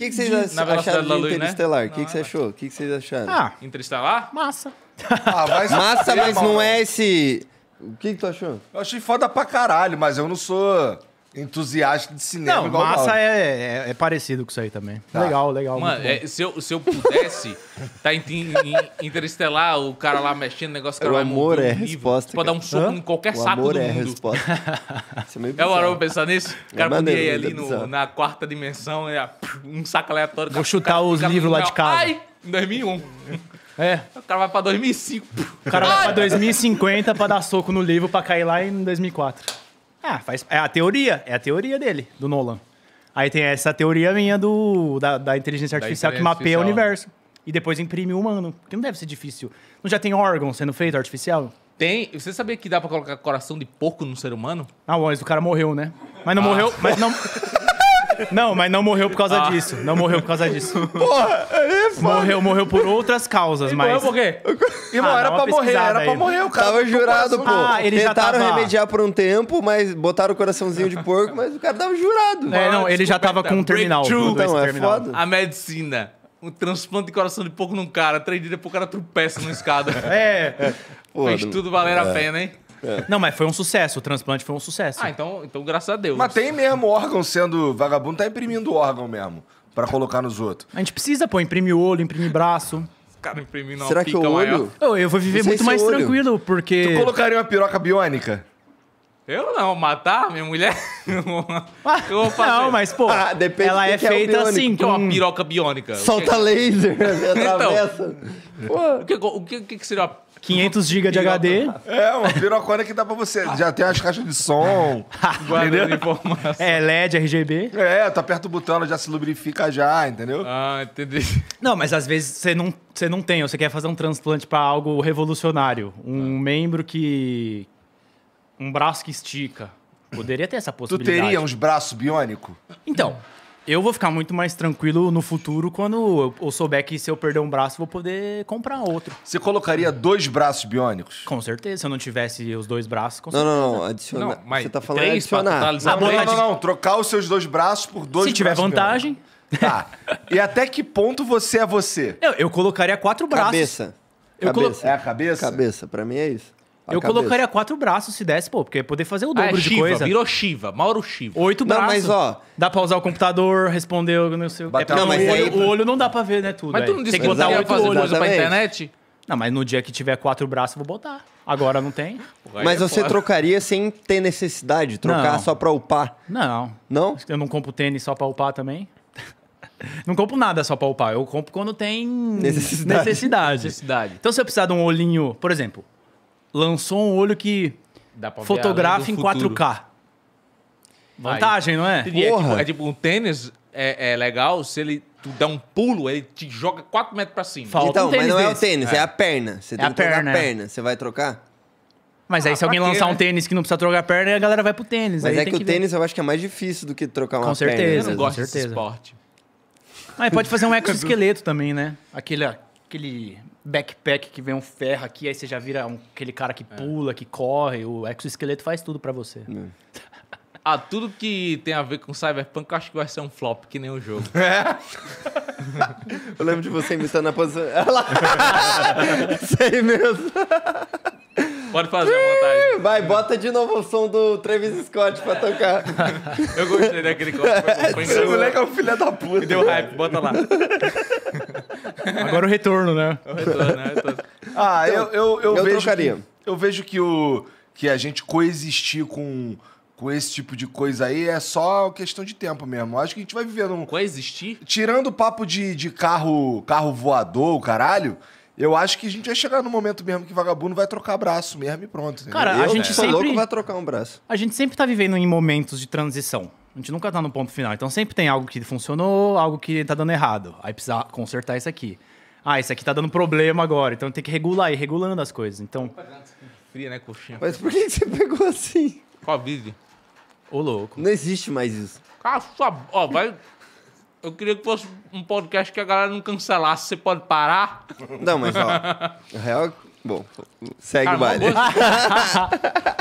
que, que vocês de, acharam de né? Interestelar? O né? que, que você achou? O que, que vocês acharam? Ah, Interestelar? Massa. Ah, mas Massa, mas não é esse... O que, que tu achou? Eu achei foda pra caralho, mas eu não sou entusiasta de cinema. Não, massa é, é, é, parecido com isso aí também. Tá. Legal, legal. Mano, é, se, eu, se eu pudesse, tá em, em, em Interestelar, o cara lá mexendo, negócio que O amor é vivo, resposta. Pode dar um soco Hã? em qualquer o saco amor do é mundo. resposta. isso é meio é bizarro. Eu, vou pensar nisso. O é cara é podia ir ali no, na quarta dimensão, é um saco aleatório. Vou chutar os livros lá de casa. Ai, 2001. É. O cara vai pra 2005. O cara vai pra 2050 pra dar soco no livro pra cair lá em 2004. Ah, faz, é a teoria, é a teoria dele, do Nolan. Aí tem essa teoria minha do, da, da inteligência Da artificial que mapeia o universo. E depois imprime o humano. Que não deve ser difícil. Não já tem órgão sendo feito artificial? Tem. Você sabia que dá pra colocar coração de porco no ser humano? Ah, mas o cara morreu, né? Mas não ah. morreu. Mas não. Não, mas não morreu por causa ah. disso. Não morreu por causa disso. Porra! foda. Morreu, morreu por outras causas, mas. Morreu por quê? Irmão, Ah, era é pra morrer, era aí. pra morrer o cara. Tava jurado, pô. Ah, ele já Tentaram tava- remediar por um tempo, mas botaram o coraçãozinho de porco, mas o cara tava jurado. É, não, ele já tava com um terminal. Então, é terminal. foda. A medicina. Um transplante de coração de porco num cara. Três dias depois o cara tropeça numa escada. É. Pô, Fez tudo valer a é. pena, hein? É. Não, mas foi um sucesso. O transplante foi um sucesso. Ah, então, então graças a Deus. Mas tem mesmo órgão sendo. Vagabundo tá imprimindo órgão mesmo para colocar nos outros. A gente precisa, pô, imprimir olho, imprimir braço. Cara, imprimir não Será que o olho? Eu, eu vou viver é muito mais olho. tranquilo, porque. Tu colocaria uma piroca biônica? Eu não, matar minha mulher? eu vou fazer. Não, mas pô, Ah, depende ela é que é feita biônico. assim, que é uma hum. piroca biônica. O Solta é laser, né? então. atravessa. O que, o que, o que que seria uma... 500 GB de HD. É, uma pirocona que dá pra você. Já tem as caixas de som. Guardando informação. É LED, RGB. É, tu tá aperta o botão, ela já se lubrifica já, entendeu? Ah, entendi. Não, mas às vezes você não, você não tem, ou você quer fazer um transplante pra algo revolucionário. Um ah. membro que, um braço que estica. Poderia ter essa possibilidade Tu teria uns braços biônicos? Então, eu vou ficar muito mais tranquilo no futuro quando eu- souber que se eu perder um braço, eu vou poder comprar outro. Você colocaria dois braços biônicos? Com certeza, se eu não tivesse os dois braços, com Não, certeza. não, não. Adicionar. Não, mas Você tá falando três pra adicionar. totalizar. Não, ah, não, não, não, Trocar os seus dois braços por dois Se tiver braços vantagem, biônicos. Tá. E até que ponto você é você? eu, eu colocaria quatro braços. Cabeça. Eu colo- Cabeça. É a cabeça? Cabeça, pra mim é isso eu cabeça. colocaria quatro braços se desse, pô, porque poder fazer o dobro ah, é de coisa. Virou Shiva, Mauro Shiva. Oito não, braços. Mas, ó, dá pra usar o computador, responder, não sei o que. É não, mas o, olho, o olho não dá pra ver, né? Tudo. Mas tu é. não disse que botar oito fazer olhos pra internet? Não, mas no dia que tiver quatro braços, eu vou botar. Agora não tem. mas é você fora. trocaria sem ter necessidade? Trocar não. só pra upar? Não. Não? Eu não compro tênis só pra upar também? Não compro nada só pra upar. Eu compro quando tem necessidade. necessidade. necessidade. Então, se eu precisar de um olhinho, por exemplo, lançou um olho que fotografa em futuro. 4K. Vantagem, Aí. não é? Porra. É, tipo, é tipo um tênis é, é, legal se ele tu dá um pulo, ele te joga 4 metros pra cima. Falta então, um mas não é desse. é o tênis, é, é a perna. Você é tem a que perna. trocar a é. perna. Você vai trocar? Mas aí, ah, se alguém lançar né? um tênis que não precisa trocar a perna, a galera vai pro tênis. Mas aí é que, que o tênis eu acho que é mais difícil do que trocar uma com certeza, perna. Eu não gosto com certeza. desse esporte. Mas ah, pode fazer um exoesqueleto também, né? Aquele, aquele backpack que vem um ferro aqui, aí você já vira um, aquele cara que pula, é. que corre, o exoesqueleto faz tudo para você. É. Ah, tudo que tem a ver com Cyberpunk, eu acho que vai ser um flop, que nem o jogo. É. eu lembro de você imitando a posição. Ela... Sei mesmo. Pode fazer a vontade. Vai, bota de novo o som do Travis Scott pra tocar. eu gostei daquele corte. Foi, foi Esse moleque é um filho da puta. Me deu hype, bota lá. Agora é o retorno, né? É o retorno, né? Então, Ah, então, eu, eu, eu, eu vejo. Que, eu vejo que, o, que a gente coexistir com, com esse tipo de coisa aí é só questão de tempo mesmo. Acho que a gente vai viver num. Coexistir? Tirando o papo de, de carro, carro voador, caralho. Eu acho que a gente vai chegar no momento mesmo que vagabundo vai trocar braço mesmo e pronto. Cara, a gente sempre... louco vai trocar um braço. A gente sempre tá vivendo em momentos de transição. A gente nunca tá no ponto final. Então sempre tem algo que funcionou, algo que tá dando errado. Aí precisa consertar isso aqui. Ah, isso aqui tá dando problema agora. Então tem que regular e regulando as coisas. Então. Fria, né, coxinha? Mas por que você pegou assim? Covid. Ô, louco. Não existe mais isso. ah sua. Ó, vai. Eu queria que fosse um podcast que a galera não cancelasse. Você pode parar? Não, mas ó. Na real. Bom, segue Cara, ah, o baile.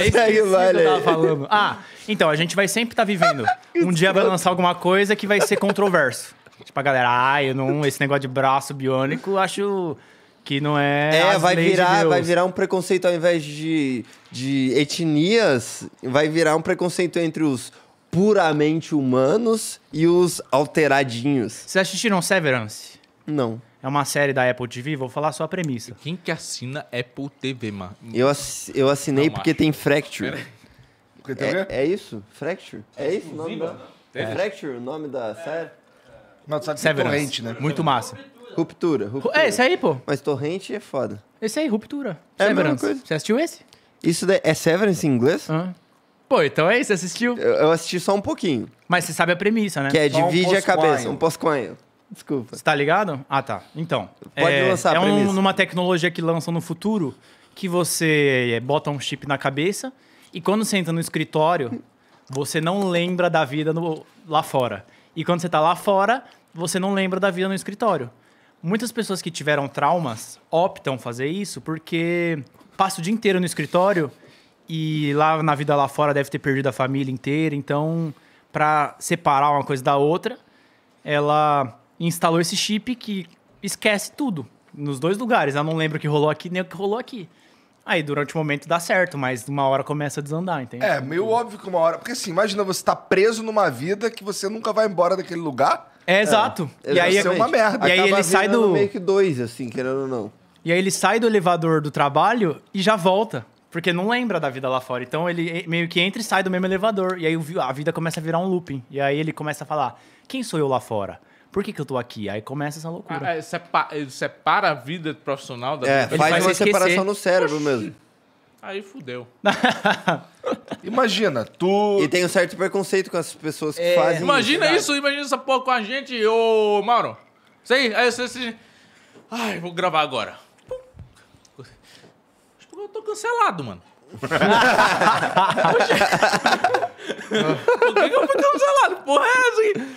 É isso aí. falando. Ah, então, a gente vai sempre estar tá vivendo. Um dia vai lançar alguma coisa que vai ser controverso. Tipo, a galera, ah, eu não. Esse negócio de braço biônico, acho que não é. É, as vai leis de virar, Deus. vai virar um preconceito ao invés de, de etnias, vai virar um preconceito entre os puramente humanos e os alteradinhos. Vocês assistiram Severance? Não. É uma série da Apple TV, vou falar só a premissa. Quem que assina Apple TV, mano? Eu, eu assinei Não, porque tem Fracture. É, é, isso? Fracture? É isso o nome da... É. Fracture, o nome da série? Não, tu sabe é Torrente, né? Muito massa. Ruptura, ruptura. É esse aí, pô. Mas Torrente é foda. Esse aí, Ruptura. É a coisa. Você assistiu esse? Isso daí é Severance em inglês? Pô, então é isso, você assistiu? Eu, eu assisti só um pouquinho. Mas você sabe a premissa, né? Que é Só um divide a cabeça, um pós-quanho. Desculpa. Você tá ligado? Ah, tá. Então. Pode é, lançar a É um, numa tecnologia que lançam no futuro que você é, bota um chip na cabeça e quando você entra no escritório, você não lembra da vida no- lá fora. E quando você tá lá fora, você não lembra da vida no escritório. Muitas pessoas que tiveram traumas optam fazer isso porque passa o dia inteiro no escritório e lá na vida lá fora deve ter perdido a família inteira. Então, para separar uma coisa da outra, ela instalou esse chip que esquece tudo. Nos dois lugares. Eu não lembro o que rolou aqui nem o que rolou aqui. Aí durante o momento dá certo, mas uma hora começa a desandar, entende? É, meio óbvio que uma hora. Porque assim, imagina você tá preso numa vida que você nunca vai embora daquele lugar. É, exato. É, e aí é uma merda. E aí ele sai do. meio que dois, assim, querendo ou não. E aí ele sai do elevador do trabalho e já volta. Porque não lembra da vida lá fora. Então ele meio que entra e sai do mesmo elevador. E aí a vida começa a virar um looping. E aí ele começa a falar: quem sou eu lá fora? Por que, que eu tô aqui? Aí começa essa loucura. Ah, é, separa, ele é, separa a vida profissional da é, vida. Faz, faz uma esquecer. separação no cérebro Oxi. mesmo. Aí fudeu. imagina, tu. E tem um certo preconceito com as pessoas que é, fazem. Imagina isso, isso imagina essa porra com a gente, ô Mauro. Sei, aí você. Ai, vou gravar agora. Acho que eu tô cancelado, mano. Por que, que eu fui cancelado? Porra, é assim.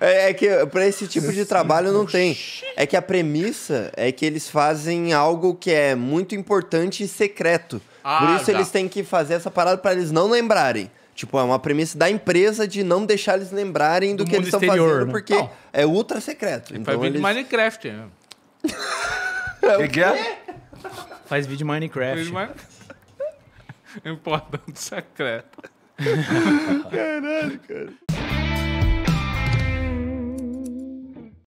É, é que para esse tipo de trabalho não tem. É que a premissa é que eles fazem algo que é muito importante e secreto. Ah, Por isso já. Tá. eles têm que fazer essa parada para eles não lembrarem. Tipo, é uma premissa da empresa de não deixar eles lembrarem do, do que eles estão fazendo, né? porque não. é ultra secreto. Ele então faz eles... vídeo Minecraft. Né? que é? Faz vídeo Minecraft. Importante é secreto. Caralho, cara.